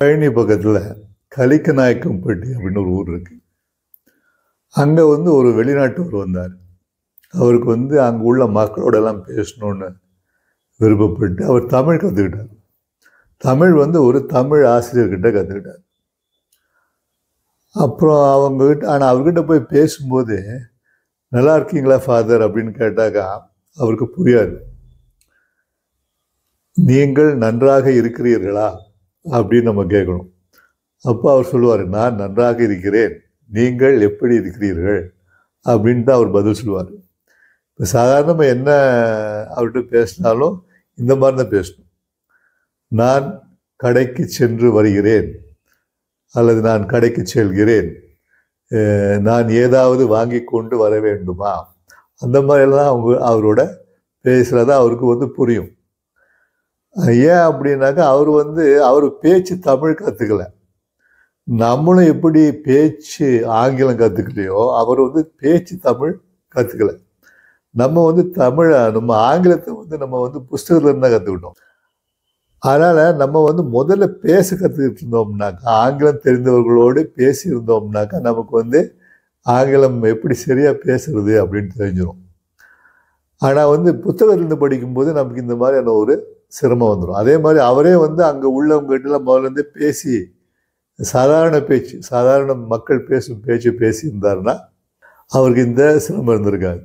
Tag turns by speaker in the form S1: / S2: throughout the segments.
S1: பழனி பக்கத்தில் கலிக்கநாயக்கம்பட்டி அப்படின்னு ஒரு ஊர் இருக்குது அங்கே வந்து ஒரு வெளிநாட்டவர் வந்தார் அவருக்கு வந்து அங்கே உள்ள மக்களோடெல்லாம் பேசணுன்னு விருப்பப்பட்டு அவர் தமிழ் கற்றுக்கிட்டார் தமிழ் வந்து ஒரு தமிழ் ஆசிரியர்கிட்ட கற்றுக்கிட்டார் அப்புறம் அவங்ககிட்ட ஆனால் அவர்கிட்ட போய் பேசும்போது நல்லா இருக்கீங்களா ஃபாதர் அப்படின்னு கேட்டாக்கா அவருக்கு புரியாது நீங்கள் நன்றாக இருக்கிறீர்களா அப்படின்னு நம்ம கேட்கணும் அப்போ அவர் சொல்லுவார் நான் நன்றாக இருக்கிறேன் நீங்கள் எப்படி இருக்கிறீர்கள் அப்படின்ட்டு அவர் பதில் சொல்லுவார் இப்போ சாதாரணமாக என்ன அவர்கிட்ட பேசினாலும் இந்த மாதிரி தான் பேசணும் நான் கடைக்கு சென்று வருகிறேன் அல்லது நான் கடைக்கு செல்கிறேன் நான் ஏதாவது வாங்கி கொண்டு வர வேண்டுமா அந்த மாதிரிலாம் அவங்க அவரோட பேசுகிறதா அவருக்கு வந்து புரியும் ஏன் அப்படின்னாக்கா அவர் வந்து அவர் பேச்சு தமிழ் கற்றுக்கல நம்மளும் எப்படி பேச்சு ஆங்கிலம் கற்றுக்கலையோ அவர் வந்து பேச்சு தமிழ் கற்றுக்கல நம்ம வந்து தமிழை நம்ம ஆங்கிலத்தை வந்து நம்ம வந்து புஸ்தகத்துலேருந்து தான் கற்றுக்கிட்டோம் அதனால் நம்ம வந்து முதல்ல பேச கற்றுக்கிட்டு இருந்தோம்னாக்கா ஆங்கிலம் தெரிந்தவர்களோடு பேசியிருந்தோம்னாக்கா நமக்கு வந்து ஆங்கிலம் எப்படி சரியாக பேசுறது அப்படின்னு தெரிஞ்சிடும் ஆனால் வந்து புத்தகத்திலேருந்து படிக்கும்போது நமக்கு இந்த மாதிரியான ஒரு சிரமம் வந்துடும் அதே மாதிரி அவரே வந்து அங்கே உள்ளவங்ககிட்டலாம் முதல்லேருந்து பேசி சாதாரண பேச்சு சாதாரண மக்கள் பேசும் பேச்சு பேசியிருந்தாருன்னா அவருக்கு இந்த சிரமம் இருந்திருக்காது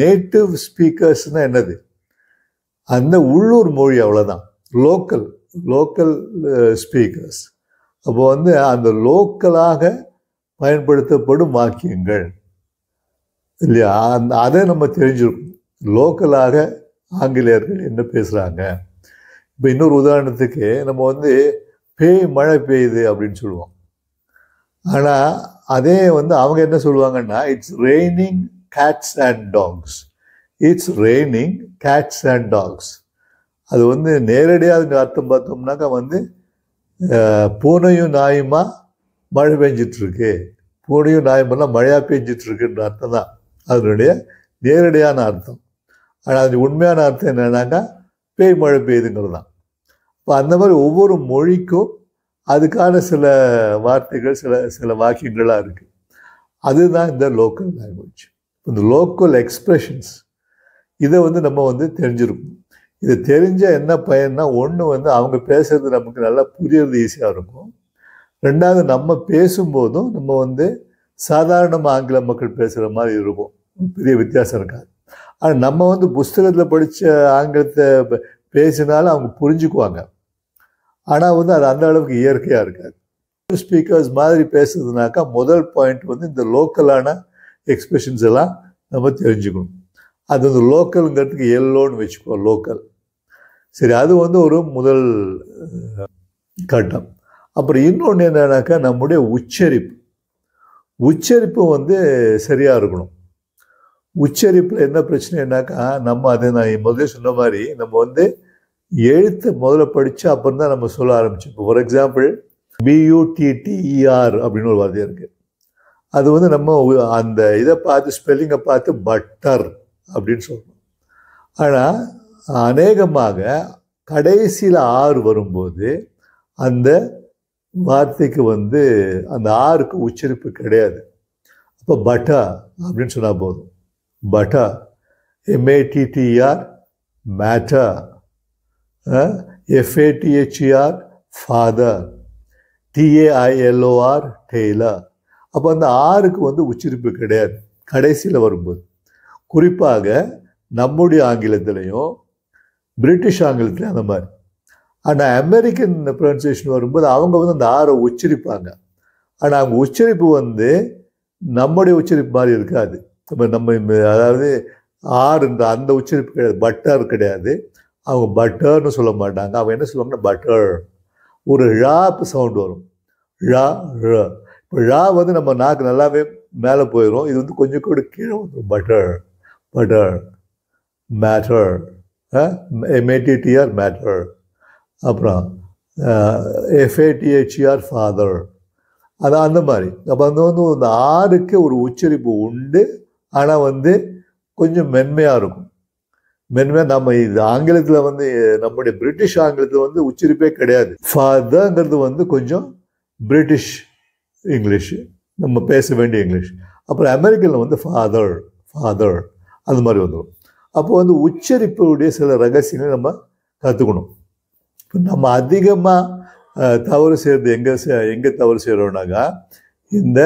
S1: நேட்டிவ் ஸ்பீக்கர்ஸ்னால் என்னது அந்த உள்ளூர் மொழி அவ்வளோதான் லோக்கல் லோக்கல் ஸ்பீக்கர்ஸ் அப்போ வந்து அந்த லோக்கலாக பயன்படுத்தப்படும் வாக்கியங்கள் இல்லையா அந்த அதை நம்ம தெரிஞ்சிருக்கணும் லோக்கலாக ஆங்கிலேயர்கள் என்ன பேசுகிறாங்க இப்போ இன்னொரு உதாரணத்துக்கு நம்ம வந்து பேய் மழை பெய்யுது அப்படின்னு சொல்லுவோம் ஆனால் அதே வந்து அவங்க என்ன சொல்லுவாங்கன்னா it's raining cats and dogs it's raining cats and dogs அது வந்து நேரடியாக அர்த்தம் பார்த்தோம்னாக்கா வந்து பூனையும் நாயுமா மழை பெஞ்சிட்ருக்கு பூனையும் நாயுமெல்லாம் மழையாக பெஞ்சிட்ருக்குன்ற அர்த்தம் தான் அதனுடைய நேரடியான அர்த்தம் ஆனால் அது உண்மையான அர்த்தம் என்னன்னாக்கா பேய் மழை பெய்யுதுங்கிறது தான் இப்போ அந்த மாதிரி ஒவ்வொரு மொழிக்கும் அதுக்கான சில வார்த்தைகள் சில சில வாக்கியங்களாக இருக்குது அதுதான் இந்த லோக்கல் லாங்குவேஜ் இந்த லோக்கல் எக்ஸ்ப்ரெஷன்ஸ் இதை வந்து நம்ம வந்து தெரிஞ்சிருக்கணும் இது தெரிஞ்ச என்ன பயன்னா ஒன்று வந்து அவங்க பேசுகிறது நமக்கு நல்லா புரியறது ஈஸியாக இருக்கும் ரெண்டாவது நம்ம பேசும்போதும் நம்ம வந்து சாதாரணமாக ஆங்கில மக்கள் பேசுகிற மாதிரி இருக்கும் பெரிய வித்தியாசம் இருக்காது ஆனால் நம்ம வந்து புஸ்தகத்தில் படித்த ஆங்கிலத்தை பேசினாலும் அவங்க புரிஞ்சுக்குவாங்க ஆனால் வந்து அது அந்த அளவுக்கு இயற்கையாக இருக்காது ஸ்பீக்கர்ஸ் மாதிரி பேசுறதுனாக்கா முதல் பாயிண்ட் வந்து இந்த லோக்கலான எக்ஸ்பிரஷன்ஸ் எல்லாம் நம்ம தெரிஞ்சுக்கணும் அது வந்து லோக்கலுங்கிறதுக்கு எல்லோன்னு வச்சுக்கோ லோக்கல் சரி அது வந்து ஒரு முதல் கட்டம் அப்புறம் இன்னொன்று என்னன்னாக்கா நம்முடைய உச்சரிப்பு உச்சரிப்பு வந்து சரியாக இருக்கணும் உச்சரிப்பில் என்ன பிரச்சனைனாக்கா நம்ம அதை நான் முதலே சொன்ன மாதிரி நம்ம வந்து எழுத்து முதல்ல படித்து அப்புறம் தான் நம்ம சொல்ல ஆரம்பிச்சோம் இப்போ ஃபார் எக்ஸாம்பிள் பியூடிடிஇஆர் அப்படின்னு ஒரு வார்த்தை இருக்குது அது வந்து நம்ம அந்த இதை பார்த்து ஸ்பெல்லிங்கை பார்த்து பட்டர் அப்படின்னு சொல்லணும் ஆனால் அநேகமாக கடைசியில் ஆறு வரும்போது அந்த வார்த்தைக்கு வந்து அந்த ஆறுக்கு உச்சரிப்பு கிடையாது அப்போ பட்டா அப்படின்னு சொன்னால் போதும் but M A T T R a F A T H E R father T A I L O R tailor அப்போ அந்த ஆருக்கு வந்து உச்சரிப்பு கிடையாது கடைசியில் வரும்போது குறிப்பாக நம்முடைய ஆங்கிலத்திலையும் பிரிட்டிஷ் ஆங்கிலத்திலையும் அந்த மாதிரி ஆனால் அமெரிக்கன் ப்ரொனன்சியேஷன் வரும்போது அவங்க வந்து அந்த ஆரை உச்சரிப்பாங்க ஆனால் அவங்க உச்சரிப்பு வந்து நம்முடைய உச்சரிப்பு மாதிரி இருக்காது இப்போ நம்ம அதாவது ஆர் இந்த அந்த உச்சரிப்பு கிடையாது பட்டர் கிடையாது அவங்க பட்டர்னு சொல்ல மாட்டாங்க அவங்க என்ன சொல்லுவாங்கன்னா பட்டர் ஒரு ழா சவுண்டு வரும் ழா ழ இப்போ ழா வந்து நம்ம நாக்கு நல்லாவே மேலே போயிடும் இது வந்து கொஞ்சம் கூட கீழே வந்துடும் butter butter matter M A T T R matter அப்புறம் எஃப்ஏடிஹெச்ஆர் ஃபாதர் அதான் அந்த மாதிரி அப்போ அந்த வந்து அந்த ஆறுக்கு ஒரு உச்சரிப்பு உண்டு ஆனால் வந்து கொஞ்சம் மென்மையாக இருக்கும் மென்மையாக நம்ம இது ஆங்கிலத்தில் வந்து நம்முடைய பிரிட்டிஷ் ஆங்கிலத்தில் வந்து உச்சரிப்பே கிடையாது ஃபாதர்ங்கிறது வந்து கொஞ்சம் பிரிட்டிஷ் இங்கிலீஷு நம்ம பேச வேண்டிய இங்கிலீஷ் அப்புறம் அமெரிக்கில் வந்து ஃபாதர் ஃபாதர் அந்த மாதிரி வந்துடும் அப்போ வந்து உச்சரிப்புடைய சில ரகசியங்களை நம்ம கற்றுக்கணும் இப்போ நம்ம அதிகமாக தவறு செய்கிறது எங்கே எங்கே தவறு செய்கிறோம்னாக்கா இந்த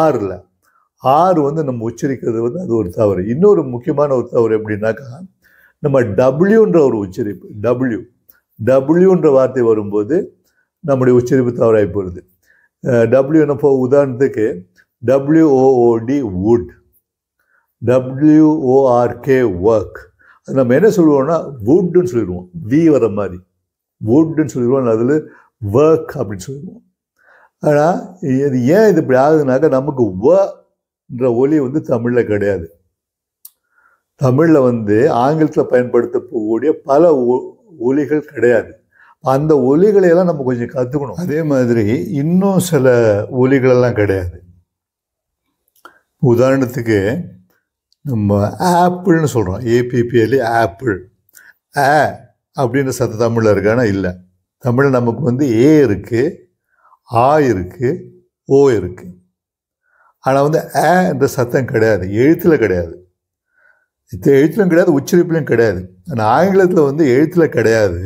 S1: ஆறில் ஆறு வந்து நம்ம உச்சரிக்கிறது வந்து அது ஒரு தவறு இன்னொரு முக்கியமான ஒரு தவறு எப்படின்னாக்கா நம்ம டபிள்யூன்ற ஒரு உச்சரிப்பு டபிள்யூ டபிள்யூன்ற வார்த்தை வரும்போது நம்முடைய உச்சரிப்பு தவறாகி போகிறது டபிள்யூ என்ன உதாரணத்துக்கு டபிள்யூஓஓடி வுட் டபிள்யூஓஆர்கே ஒர்க் அது நம்ம என்ன சொல்லுவோம்னா வுட்னு சொல்லிடுவோம் வி வர மாதிரி வுட்னு சொல்லிடுவோம் அதில் ஒர்க் அப்படின்னு சொல்லிடுவோம் ஆனால் இது ஏன் இது இப்படி ஆகுதுனாக்கா நமக்கு ஒ என்ற ஒலி வந்து தமிழில் கிடையாது தமிழில் வந்து ஆங்கிலத்தில் பயன்படுத்தக்கூடிய பல ஒலிகள் கிடையாது அந்த ஒலிகளையெல்லாம் நம்ம கொஞ்சம் கற்றுக்கணும் அதே மாதிரி இன்னும் சில ஒலிகளெல்லாம் கிடையாது உதாரணத்துக்கு நம்ம ஆப்பிள்னு சொல்கிறோம் ஏபிபிஎல்ஏ e, ஆப்பிள் ஆ அப்படின்ற சத்த தமிழில் இருக்கானா இல்லை தமிழில் நமக்கு வந்து ஏ இருக்குது ஆ இருக்குது ஓ இருக்குது ஆனால் வந்து ஆ என்ற சத்தம் கிடையாது எழுத்தில் கிடையாது எழுத்துலையும் கிடையாது உச்சரிப்புலையும் கிடையாது ஆனால் ஆங்கிலத்தில் வந்து எழுத்தில் கிடையாது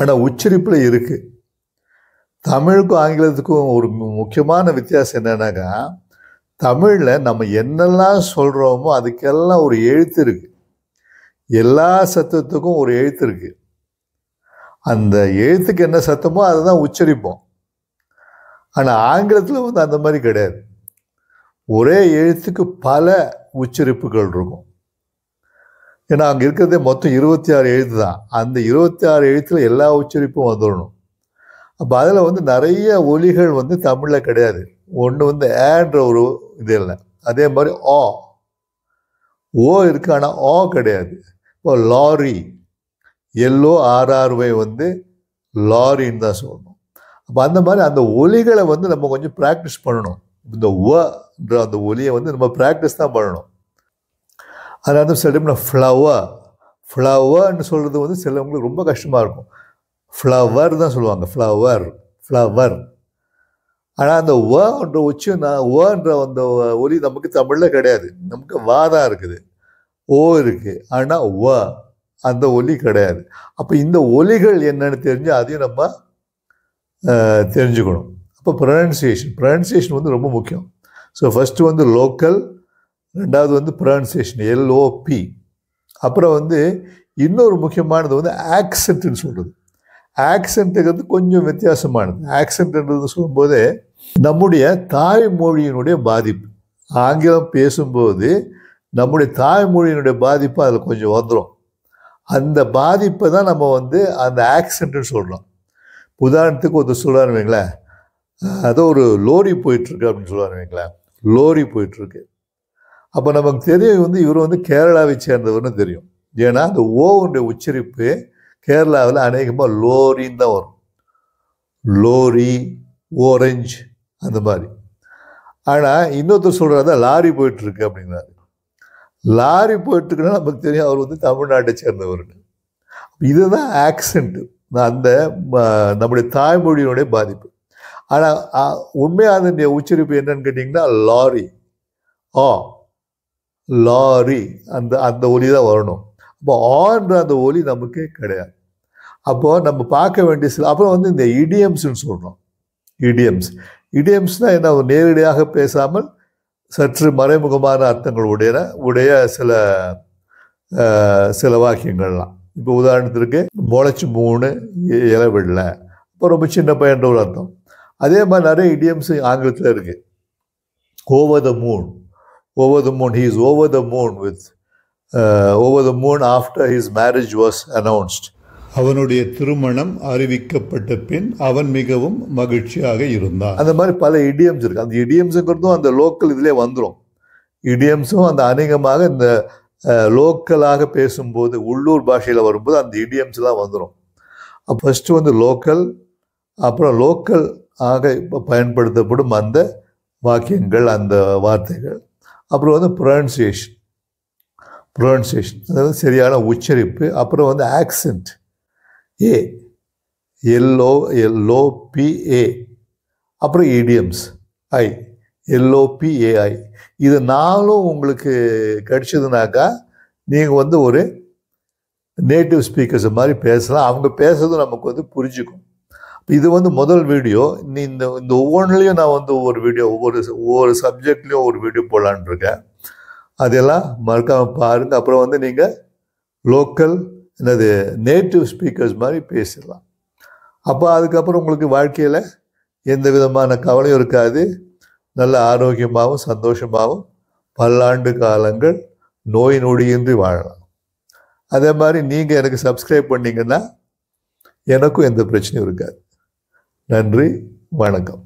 S1: ஆனால் உச்சரிப்பில் இருக்குது தமிழுக்கும் ஆங்கிலத்துக்கும் ஒரு முக்கியமான வித்தியாசம் என்னென்னாக்கா தமிழில் நம்ம என்னெல்லாம் சொல்கிறோமோ அதுக்கெல்லாம் ஒரு எழுத்து இருக்குது எல்லா சத்தத்துக்கும் ஒரு எழுத்து இருக்குது அந்த எழுத்துக்கு என்ன சத்தமோ அதை தான் உச்சரிப்போம் ஆனால் ஆங்கிலத்தில் வந்து அந்த மாதிரி கிடையாது ஒரே எழுத்துக்கு பல உச்சரிப்புகள் இருக்கும் ஏன்னா அங்கே இருக்கிறதே மொத்தம் இருபத்தி ஆறு எழுத்து தான் அந்த இருபத்தி ஆறு எழுத்தில் எல்லா உச்சரிப்பும் வந்துடணும் அப்போ அதில் வந்து நிறைய ஒலிகள் வந்து தமிழில் கிடையாது ஒன்று வந்து ஏன்ற ஒரு இது இல்லை அதே மாதிரி ஆ ஓ இருக்குது ஆனால் ஆ கிடையாது இப்போ லாரி எல்லோ ஆர்ஆர்வை வந்து லாரின்னு தான் சொல்லணும் அப்போ அந்த மாதிரி அந்த ஒலிகளை வந்து நம்ம கொஞ்சம் ப்ராக்டிஸ் பண்ணணும் இந்த ஓ அந்த ஒலியை வந்து நம்ம ப்ராக்டிஸ் தான் பண்ணணும் அதனால தான் சில டைம்ல ஃப்ளவர் ஃப்ளவர்னு சொல்கிறது வந்து சிலவங்களுக்கு ரொம்ப கஷ்டமாக இருக்கும் ஃப்ளவர் தான் சொல்லுவாங்க ஃப்ளவர் ஃப்ளவர் ஆனால் அந்த வன்ற உச்சி நான் ஓன்ற அந்த ஒலி நமக்கு தமிழில் கிடையாது நமக்கு வா தான் இருக்குது ஓ இருக்குது ஆனால் வ அந்த ஒலி கிடையாது அப்போ இந்த ஒலிகள் என்னென்னு தெரிஞ்சு அதையும் நம்ம தெரிஞ்சுக்கணும் அப்போ ப்ரனன்சியேஷன் ப்ரனன்சியேஷன் வந்து ரொம்ப முக்கியம் ஸோ ஃபஸ்ட்டு வந்து லோக்கல் ரெண்டாவது வந்து ப்ரொனன்சியேஷன் எல்ஓபி அப்புறம் வந்து இன்னொரு முக்கியமானது வந்து ஆக்சென்ட்னு சொல்கிறது ஆக்சென்ட்டுங்கிறது கொஞ்சம் வித்தியாசமானது ஆக்சென்ட்ன்றது சொல்லும்போது நம்முடைய தாய்மொழியினுடைய பாதிப்பு ஆங்கிலம் பேசும்போது நம்முடைய தாய்மொழியினுடைய பாதிப்பு அதில் கொஞ்சம் வந்துடும் அந்த பாதிப்பை தான் நம்ம வந்து அந்த ஆக்சென்ட்னு சொல்கிறோம் உதாரணத்துக்கு ஒருத்தர் சொல்கிறாருவீங்களேன் அதோ ஒரு லோரி போயிட்டுருக்கு அப்படின்னு சொல்லுவாருவீங்களேன் லோரி போயிட்டுருக்கு அப்போ நமக்கு தெரியும் வந்து இவர் வந்து கேரளாவை சேர்ந்தவர்னு தெரியும் ஏன்னா அந்த ஓவுடைய உச்சரிப்பு கேரளாவில் அநேகமாக லோரின்னு தான் வரும் லோரி ஓரஞ்ச் அந்த மாதிரி ஆனால் இன்னொருத்தர் தான் லாரி போயிட்டுருக்கு அப்படிங்கிறாரு லாரி போயிட்டுருக்குன்னா நமக்கு தெரியும் அவர் வந்து தமிழ்நாட்டை சேர்ந்தவர்னு இதுதான் ஆக்சென்ட்டு அந்த நம்முடைய தாய்மொழியினுடைய பாதிப்பு ஆனால் உண்மையான உச்சரிப்பு என்னன்னு கேட்டிங்கன்னா லாரி ஆ லாரி அந்த அந்த ஒலி தான் வரணும் அப்போ ஆன்ற அந்த ஒலி நமக்கு கிடையாது அப்போது நம்ம பார்க்க வேண்டிய சில அப்புறம் வந்து இந்த இடியம்ஸ்ன்னு சொல்கிறோம் இடியம்ஸ் இடியம்ஸ்னால் என்ன நேரடியாக பேசாமல் சற்று மறைமுகமான அர்த்தங்கள் உடைய உடைய சில சில வாக்கியங்கள்லாம் இப்போ உதாரணத்திற்கு முளைச்சி மூணு இலை விடல இப்போ ரொம்ப சின்ன பையன்ற ஒரு அர்த்தம் அதே மாதிரி நிறைய இடியம்ஸ் ஆங்கிலத்தில் இருக்குது over the moon over the moon he is over the moon with over the moon after his marriage was announced அவனுடைய திருமணம் அறிவிக்கப்பட்ட பின் அவன் மிகவும் மகிழ்ச்சியாக இருந்தான் அந்த மாதிரி பல இடியம்ஸ் இருக்குது அந்த இடியம்ஸுங்கிறதும் அந்த லோக்கல் இதிலே வந்துடும் இடியம்ஸும் அந்த அநேகமாக இந்த லோக்கலாக uh, பேசும்போது உள்ளூர் பாஷையில் வரும்போது அந்த இடியம்ஸ்லாம் வந்துடும் ஃபஸ்ட்டு வந்து லோக்கல் அப்புறம் லோக்கல் ஆக பயன்படுத்தப்படும் அந்த வாக்கியங்கள் அந்த வார்த்தைகள் அப்புறம் வந்து ப்ரொனன்சியேஷன் ப்ரொனன்சியேஷன் அதாவது சரியான உச்சரிப்பு அப்புறம் வந்து ஆக்சென்ட் ஏ எல்ஓ எல்ஓ பிஏ அப்புறம் இடியம்ஸ் ஐ எல்ஓ பிஏஐ இது நாளும் உங்களுக்கு கிடச்சதுனாக்கா நீங்கள் வந்து ஒரு நேட்டிவ் ஸ்பீக்கர்ஸ் மாதிரி பேசலாம் அவங்க பேசுறதும் நமக்கு வந்து புரிஞ்சுக்கும் இது வந்து முதல் வீடியோ நீ இந்த இந்த ஒவ்வொன்றுலையும் நான் வந்து ஒவ்வொரு வீடியோ ஒவ்வொரு ஒவ்வொரு சப்ஜெக்ட்லேயும் ஒரு வீடியோ போடலான் இருக்கேன் அதெல்லாம் மறக்காமல் பாருங்கள் அப்புறம் வந்து நீங்கள் லோக்கல் என்னது நேட்டிவ் ஸ்பீக்கர்ஸ் மாதிரி பேசிடலாம் அப்போ அதுக்கப்புறம் உங்களுக்கு வாழ்க்கையில் எந்த விதமான கவலையும் இருக்காது நல்ல ஆரோக்கியமாகவும் சந்தோஷமாகவும் பல்லாண்டு காலங்கள் நோய் நொடியின்றி வாழலாம் அதே மாதிரி நீங்கள் எனக்கு சப்ஸ்கிரைப் பண்ணிங்கன்னா எனக்கும் எந்த பிரச்சனையும் இருக்காது நன்றி வணக்கம்